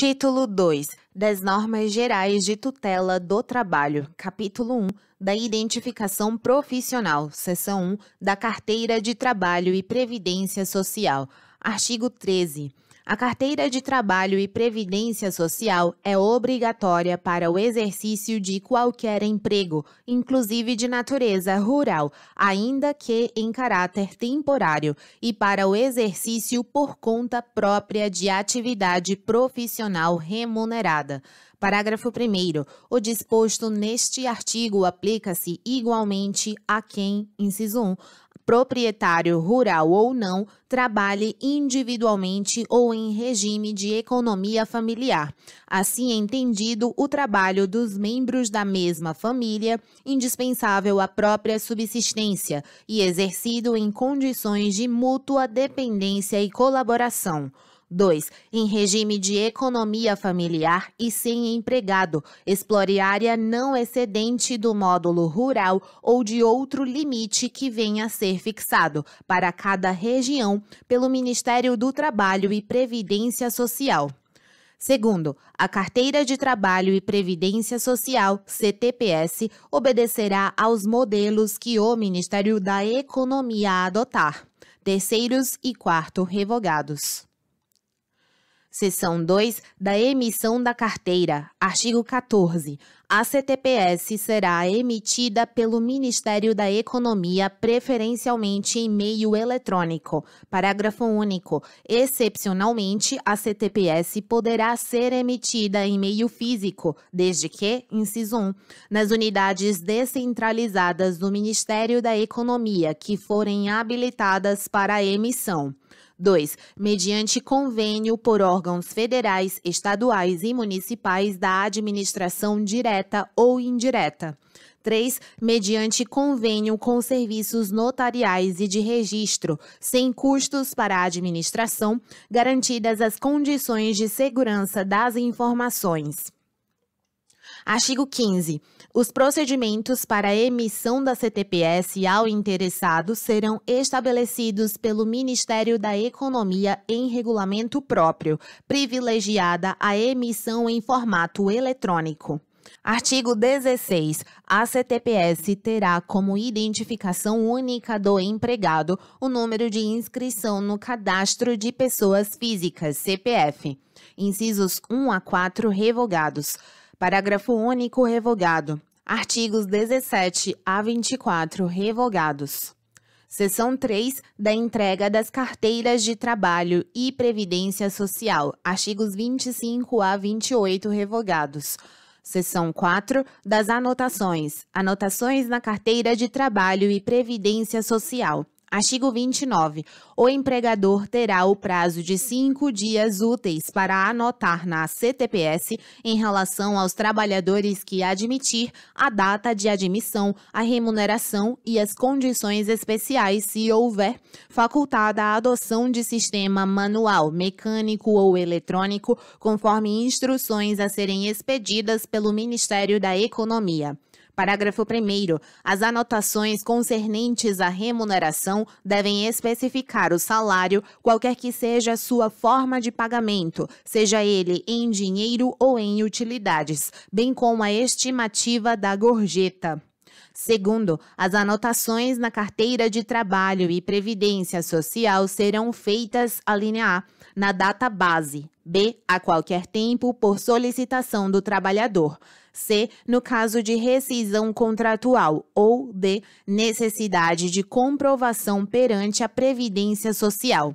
Título 2 das Normas Gerais de Tutela do Trabalho, Capítulo 1 da Identificação Profissional, Seção 1 da Carteira de Trabalho e Previdência Social, Artigo 13. A carteira de trabalho e previdência social é obrigatória para o exercício de qualquer emprego, inclusive de natureza rural, ainda que em caráter temporário, e para o exercício por conta própria de atividade profissional remunerada. Parágrafo 1. O disposto neste artigo aplica-se igualmente a quem, inciso 1, proprietário rural ou não, trabalhe individualmente ou em regime de economia familiar. Assim entendido, o trabalho dos membros da mesma família, indispensável à própria subsistência e exercido em condições de mútua dependência e colaboração. 2. Em regime de economia familiar e sem empregado, explore área não excedente do módulo rural ou de outro limite que venha a ser fixado para cada região pelo Ministério do Trabalho e Previdência Social. Segundo, a Carteira de Trabalho e Previdência Social, CTPS, obedecerá aos modelos que o Ministério da Economia adotar. Terceiros e quarto revogados. Seção 2 da emissão da carteira, artigo 14 a CTPS será emitida pelo Ministério da Economia, preferencialmente em meio eletrônico. Parágrafo único. Excepcionalmente, a CTPS poderá ser emitida em meio físico, desde que, inciso 1, nas unidades descentralizadas do Ministério da Economia que forem habilitadas para a emissão. 2. Mediante convênio por órgãos federais, estaduais e municipais da administração direta direta ou indireta. 3. Mediante convênio com serviços notariais e de registro, sem custos para a administração, garantidas as condições de segurança das informações. Artigo 15. Os procedimentos para emissão da CTPS ao interessado serão estabelecidos pelo Ministério da Economia em regulamento próprio, privilegiada a emissão em formato eletrônico. Artigo 16. A CTPS terá como identificação única do empregado o número de inscrição no cadastro de pessoas físicas, CPF. Incisos 1 a 4 revogados. Parágrafo único revogado. Artigos 17 a 24 revogados. Seção 3 da entrega das carteiras de trabalho e previdência social. Artigos 25 a 28 revogados. Seção 4 das Anotações Anotações na Carteira de Trabalho e Previdência Social. Artigo 29. O empregador terá o prazo de cinco dias úteis para anotar na CTPS, em relação aos trabalhadores que admitir, a data de admissão, a remuneração e as condições especiais, se houver, facultada a adoção de sistema manual, mecânico ou eletrônico, conforme instruções a serem expedidas pelo Ministério da Economia. Parágrafo 1. As anotações concernentes à remuneração devem especificar o salário, qualquer que seja a sua forma de pagamento, seja ele em dinheiro ou em utilidades, bem como a estimativa da gorjeta. Segundo, as anotações na carteira de trabalho e previdência social serão feitas a linha A na data base, B a qualquer tempo por solicitação do trabalhador, C no caso de rescisão contratual ou D necessidade de comprovação perante a previdência social.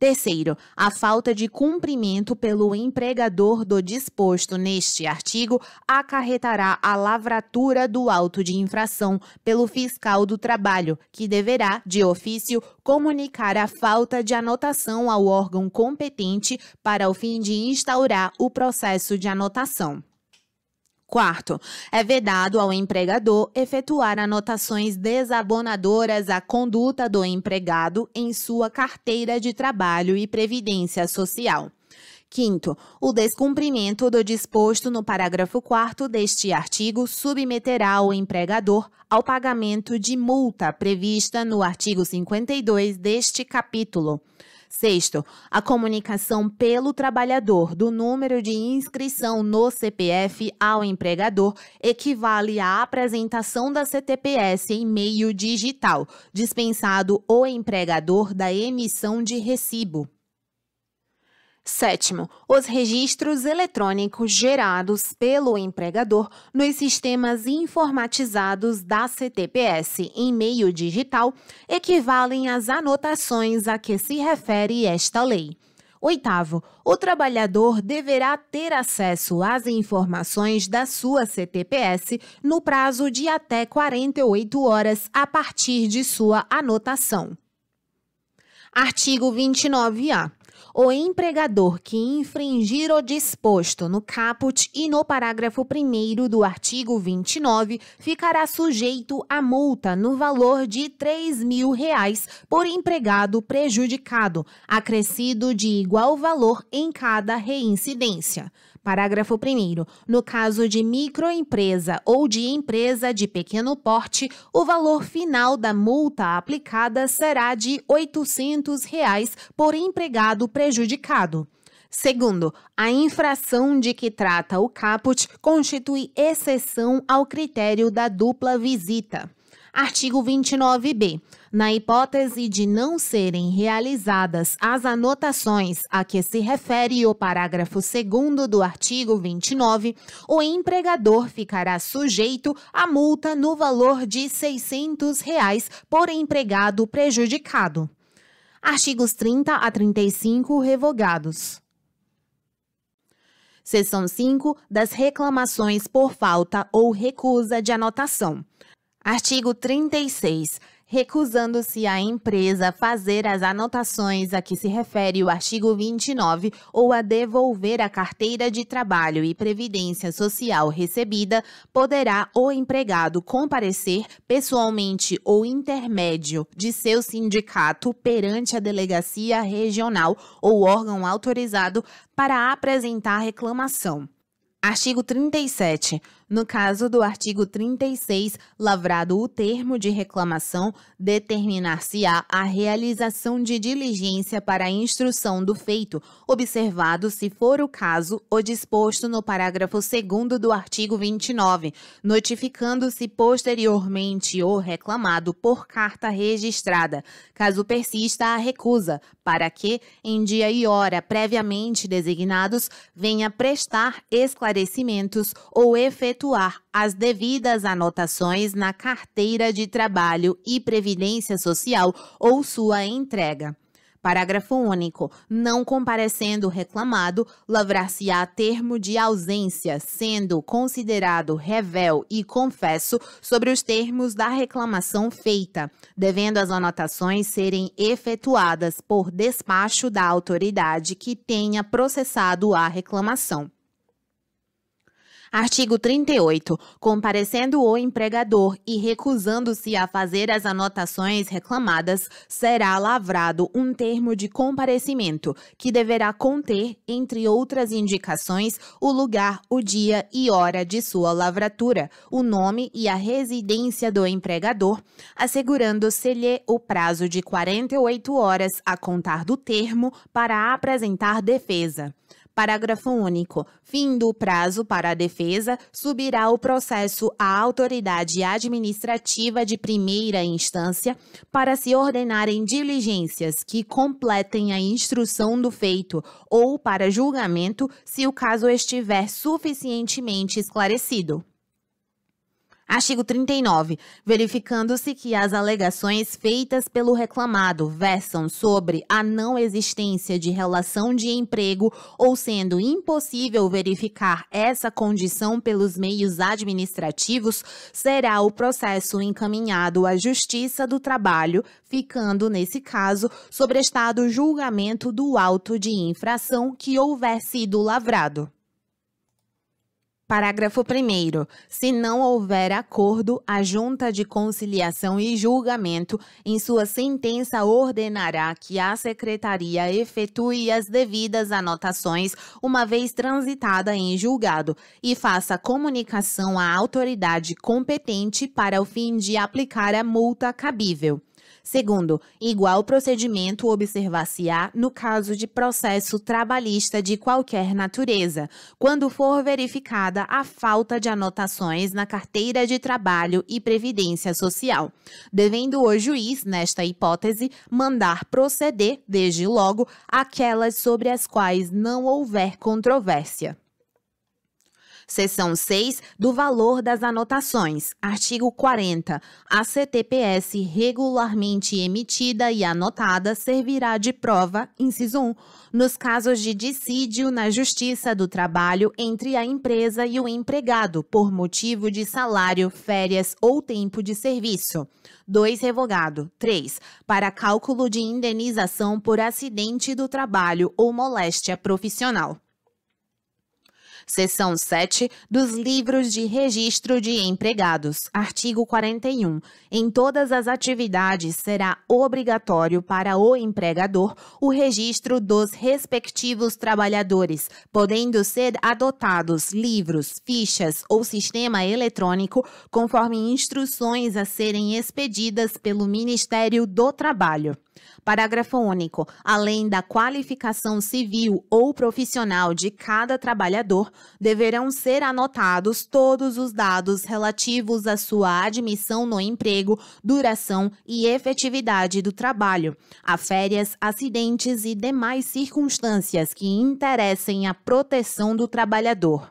Terceiro, a falta de cumprimento pelo empregador do disposto neste artigo acarretará a lavratura do auto de infração pelo fiscal do trabalho, que deverá, de ofício, comunicar a falta de anotação ao órgão competente para o fim de instaurar o processo de anotação. Quarto, é vedado ao empregador efetuar anotações desabonadoras à conduta do empregado em sua carteira de trabalho e previdência social. Quinto, o descumprimento do disposto no parágrafo 4 deste artigo submeterá o empregador ao pagamento de multa prevista no artigo 52 deste capítulo. Sexto, a comunicação pelo trabalhador do número de inscrição no CPF ao empregador equivale à apresentação da CTPS em meio digital, dispensado o empregador da emissão de recibo. Sétimo, os registros eletrônicos gerados pelo empregador nos sistemas informatizados da CTPS em meio digital equivalem às anotações a que se refere esta lei. Oitavo, o trabalhador deverá ter acesso às informações da sua CTPS no prazo de até 48 horas a partir de sua anotação. Artigo 29-A o empregador que infringir o disposto no caput e no parágrafo 1 do artigo 29 ficará sujeito a multa no valor de R$ mil reais por empregado prejudicado, acrescido de igual valor em cada reincidência. Parágrafo 1. No caso de microempresa ou de empresa de pequeno porte, o valor final da multa aplicada será de R$ 800 reais por empregado prejudicado. Segundo, a infração de que trata o caput constitui exceção ao critério da dupla visita. Artigo 29b. Na hipótese de não serem realizadas as anotações a que se refere o parágrafo 2 do artigo 29, o empregador ficará sujeito a multa no valor de R$ 600 reais por empregado prejudicado. Artigos 30 a 35 revogados. Seção 5 das reclamações por falta ou recusa de anotação. Artigo 36. Recusando-se a empresa fazer as anotações a que se refere o artigo 29 ou a devolver a carteira de trabalho e previdência social recebida, poderá o empregado comparecer pessoalmente ou intermédio de seu sindicato perante a delegacia regional ou órgão autorizado para apresentar reclamação. Artigo 37. No caso do artigo 36, lavrado o termo de reclamação, determinar-se-á a realização de diligência para a instrução do feito, observado, se for o caso, o disposto no parágrafo 2 do artigo 29, notificando-se posteriormente o reclamado por carta registrada, caso persista a recusa, para que, em dia e hora previamente designados, venha prestar esclarecimentos ou efetuar as devidas anotações na carteira de trabalho e previdência social ou sua entrega. Parágrafo único. Não comparecendo o reclamado, lavrar-se-á termo de ausência, sendo considerado revel e confesso sobre os termos da reclamação feita, devendo as anotações serem efetuadas por despacho da autoridade que tenha processado a reclamação. Artigo 38. Comparecendo o empregador e recusando-se a fazer as anotações reclamadas, será lavrado um termo de comparecimento, que deverá conter, entre outras indicações, o lugar, o dia e hora de sua lavratura, o nome e a residência do empregador, assegurando-se-lhe o prazo de 48 horas a contar do termo para apresentar defesa. Parágrafo único. Fim do prazo para a defesa, subirá o processo à autoridade administrativa de primeira instância para se ordenarem diligências que completem a instrução do feito ou para julgamento se o caso estiver suficientemente esclarecido. Artigo 39. Verificando-se que as alegações feitas pelo reclamado versam sobre a não existência de relação de emprego ou sendo impossível verificar essa condição pelos meios administrativos, será o processo encaminhado à Justiça do Trabalho, ficando, nesse caso, sobrestado o julgamento do auto de infração que houver sido lavrado. Parágrafo 1. Se não houver acordo, a Junta de Conciliação e Julgamento, em sua sentença, ordenará que a Secretaria efetue as devidas anotações, uma vez transitada em julgado, e faça comunicação à autoridade competente para o fim de aplicar a multa cabível. Segundo, igual procedimento observar-se-á no caso de processo trabalhista de qualquer natureza, quando for verificada a falta de anotações na carteira de trabalho e previdência social, devendo o juiz, nesta hipótese, mandar proceder, desde logo, aquelas sobre as quais não houver controvérsia. Seção 6 do valor das anotações. Artigo 40. A CTPS regularmente emitida e anotada servirá de prova, inciso 1, nos casos de dissídio na Justiça do Trabalho entre a empresa e o empregado por motivo de salário, férias ou tempo de serviço. 2. Revogado. 3. Para cálculo de indenização por acidente do trabalho ou moléstia profissional. Seção 7 dos Livros de Registro de Empregados, artigo 41. Em todas as atividades será obrigatório para o empregador o registro dos respectivos trabalhadores, podendo ser adotados livros, fichas ou sistema eletrônico conforme instruções a serem expedidas pelo Ministério do Trabalho. Parágrafo único. Além da qualificação civil ou profissional de cada trabalhador, deverão ser anotados todos os dados relativos à sua admissão no emprego, duração e efetividade do trabalho, a férias, acidentes e demais circunstâncias que interessem à proteção do trabalhador.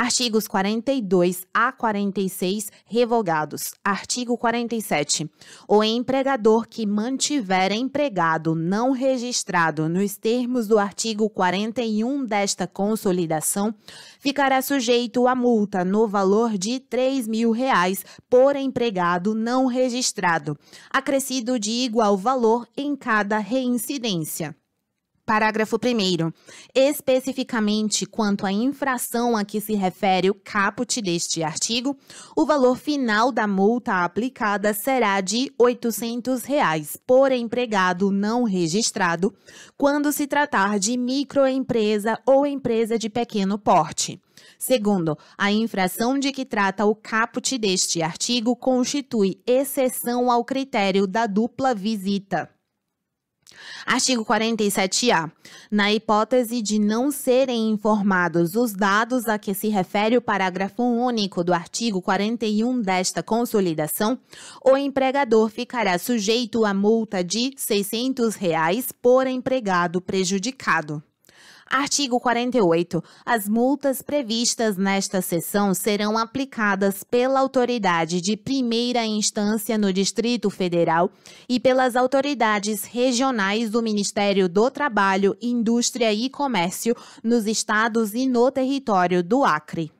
Artigos 42 a 46 revogados. Artigo 47. O empregador que mantiver empregado não registrado nos termos do artigo 41 desta consolidação ficará sujeito a multa no valor de R$ mil reais por empregado não registrado, acrescido de igual valor em cada reincidência. Parágrafo 1. Especificamente quanto à infração a que se refere o caput deste artigo, o valor final da multa aplicada será de R$ 800,00 reais por empregado não registrado, quando se tratar de microempresa ou empresa de pequeno porte. Segundo, a infração de que trata o caput deste artigo constitui exceção ao critério da dupla visita. Artigo 47-A. Na hipótese de não serem informados os dados a que se refere o parágrafo único do artigo 41 desta consolidação, o empregador ficará sujeito a multa de R$ 600 reais por empregado prejudicado. Artigo 48. As multas previstas nesta sessão serão aplicadas pela autoridade de primeira instância no Distrito Federal e pelas autoridades regionais do Ministério do Trabalho, Indústria e Comércio nos estados e no território do Acre.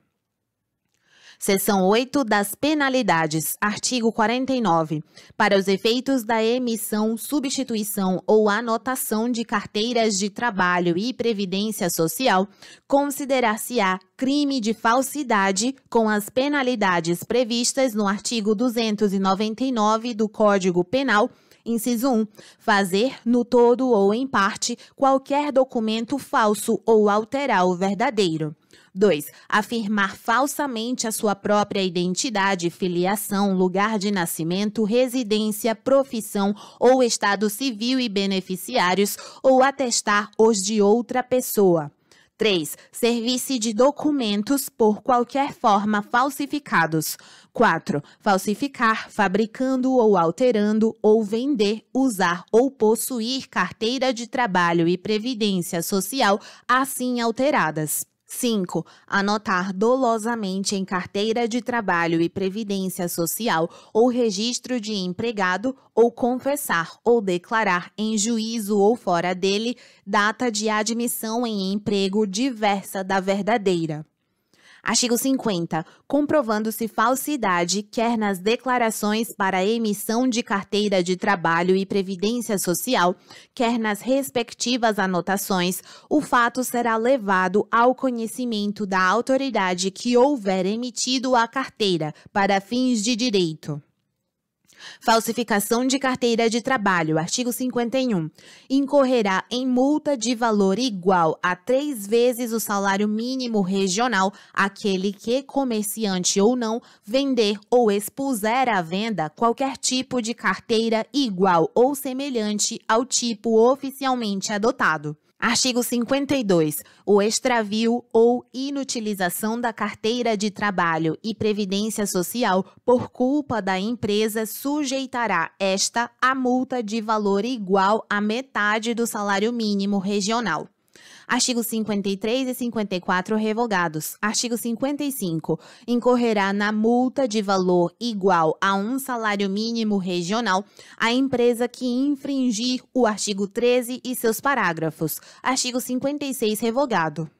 Seção 8 das penalidades, artigo 49. Para os efeitos da emissão, substituição ou anotação de carteiras de trabalho e previdência social, considerar-se-á crime de falsidade com as penalidades previstas no artigo 299 do Código Penal. Inciso 1. Fazer, no todo ou em parte, qualquer documento falso ou alterar o verdadeiro. 2. Afirmar falsamente a sua própria identidade, filiação, lugar de nascimento, residência, profissão ou estado civil e beneficiários ou atestar os de outra pessoa. 3. Serviço de documentos por qualquer forma falsificados. 4. Falsificar, fabricando ou alterando ou vender, usar ou possuir carteira de trabalho e previdência social assim alteradas. 5. Anotar dolosamente em carteira de trabalho e previdência social ou registro de empregado ou confessar ou declarar em juízo ou fora dele data de admissão em emprego diversa da verdadeira. Artigo 50. Comprovando-se falsidade, quer nas declarações para emissão de carteira de trabalho e previdência social, quer nas respectivas anotações, o fato será levado ao conhecimento da autoridade que houver emitido a carteira para fins de direito. Falsificação de carteira de trabalho, artigo 51, incorrerá em multa de valor igual a três vezes o salário mínimo regional aquele que, comerciante ou não, vender ou expuser à venda qualquer tipo de carteira igual ou semelhante ao tipo oficialmente adotado. Artigo 52. O extravio ou inutilização da carteira de trabalho e previdência social por culpa da empresa sujeitará esta a multa de valor igual à metade do salário mínimo regional. Artigos 53 e 54 revogados. Artigo 55. Incorrerá na multa de valor igual a um salário mínimo regional a empresa que infringir o artigo 13 e seus parágrafos. Artigo 56 revogado.